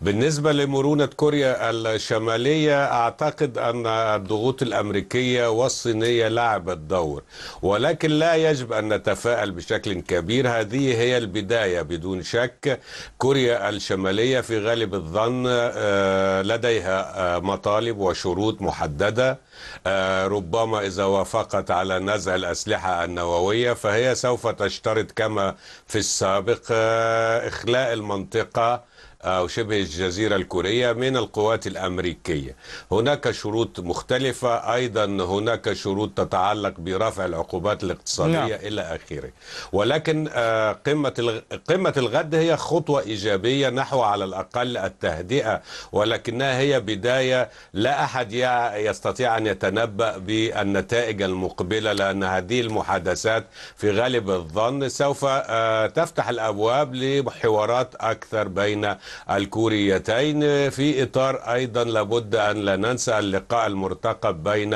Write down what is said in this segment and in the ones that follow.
بالنسبة لمرونة كوريا الشمالية أعتقد أن الضغوط الأمريكية والصينية لعبت دور ولكن لا يجب أن نتفائل بشكل كبير هذه هي البداية بدون شك كوريا الشمالية في غالب الظن آه، لديها آه، مطالب وشروط محددة آه، ربما إذا وافقت على نزع الأسلحة النووية فهي سوف تشترط كما في السابق إخلاء المنطقة أو شبه الجزيرة الكورية من القوات الأمريكية هناك شروط مختلفة أيضا هناك شروط تتعلق برفع العقوبات الاقتصادية نعم. إلى آخره ولكن آه، قمة قمة الغد هي خطوة إيجابية نحو على الأقل التهدئة ولكنها هي بداية لا أحد يستطيع أن يتنبأ بالنتائج المقبلة لأن هذه المحادثات في غالب الظن سوف آه، تفتح الأبواب لحوارات أكثر بين الكوريتين في إطار أيضا لابد أن لا ننسى اللقاء المرتقب بين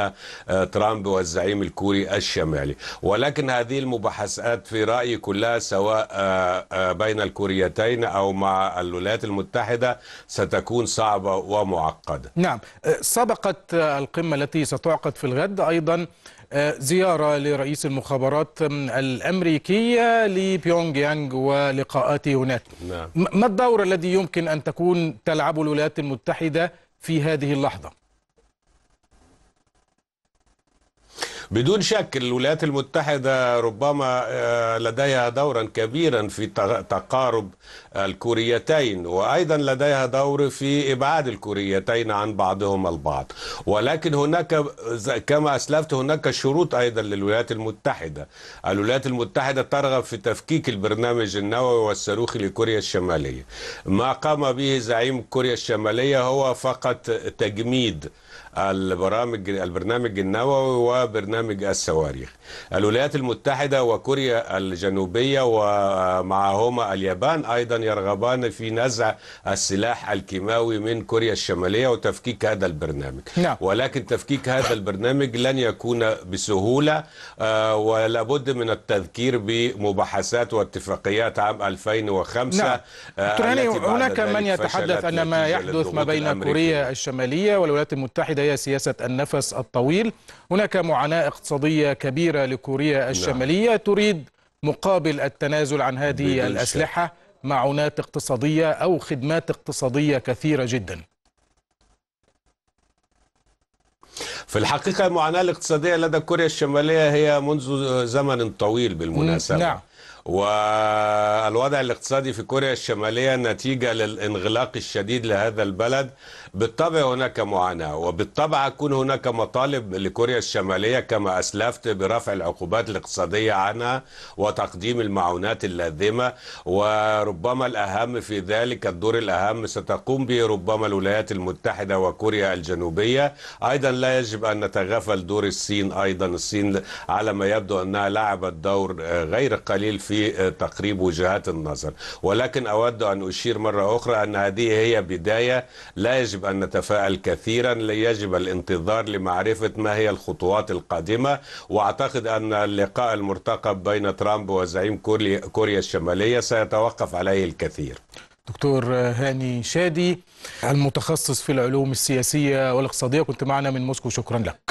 آه، ترامب والزعيم الكوري الشمالي ولكن هذه المباحثات في رأيي كلها سواء آه، آه، بين الكوريتين أو مع الولايات المتحدة ستكون صعبة ومعقدة نعم سبقت القمة التي ستعقد في الغد أيضا آه، زيارة لرئيس المخابرات الأمريكية لبيونج يانج ولقاءاته هناك نعم. ما الدور الذي يمكن أن تكون تلعبه الولايات المتحدة في هذه اللحظة؟ بدون شك الولايات المتحدة ربما آه، لديها دورا كبيرا في تقارب الكوريتين وأيضا لديها دور في إبعاد الكوريتين عن بعضهما البعض ولكن هناك كما أسلفت هناك شروط أيضا للولايات المتحدة الولايات المتحدة ترغب في تفكيك البرنامج النووي والصاروخي لكوريا الشمالية ما قام به زعيم كوريا الشمالية هو فقط تجميد البرامج البرنامج النووي وبرنامج برنامج الصواريخ الولايات المتحدة وكوريا الجنوبية ومعهما اليابان أيضا يرغبان في نزع السلاح الكيماوي من كوريا الشمالية وتفكيك هذا البرنامج نعم. ولكن تفكيك هذا البرنامج لن يكون بسهولة آه، ولابد من التذكير بمباحثات واتفاقيات عام 2005 نعم. آه، هناك من يتحدث أن ما يحدث ما بين كوريا الشمالية والولايات المتحدة هي سياسة النفس الطويل هناك معاناة اقتصادية كبيرة لكوريا نعم. الشمالية نعم. تريد مقابل التنازل عن هذه الأسلحة معونات اقتصادية أو خدمات اقتصادية كثيرة جدا في الحقيقة المعاناة الاقتصادية لدى كوريا الشمالية هي منذ زمن طويل بالمناسبة نعم والوضع الاقتصادي في كوريا الشمالية نتيجة للانغلاق الشديد لهذا البلد بالطبع هناك معاناة وبالطبع تكون هناك مطالب لكوريا الشمالية كما أسلفت برفع العقوبات الاقتصادية عنها وتقديم المعونات اللازمة وربما الأهم في ذلك الدور الأهم ستقوم به ربما الولايات المتحدة وكوريا الجنوبية أيضا لا يجب أن نتغافل دور الصين أيضا الصين على ما يبدو أنها لعبت دور غير قليل في في آه، تقريب وجهات النظر ولكن أود أن أشير مرة أخرى أن هذه هي بداية لا يجب أن نتفائل كثيرا يجب الانتظار لمعرفة ما هي الخطوات القادمة وأعتقد أن اللقاء المرتقب بين ترامب وزعيم كوريا الشمالية سيتوقف عليه الكثير دكتور آه، هاني شادي المتخصص في العلوم السياسية والاقتصادية كنت معنا من موسكو شكرا لك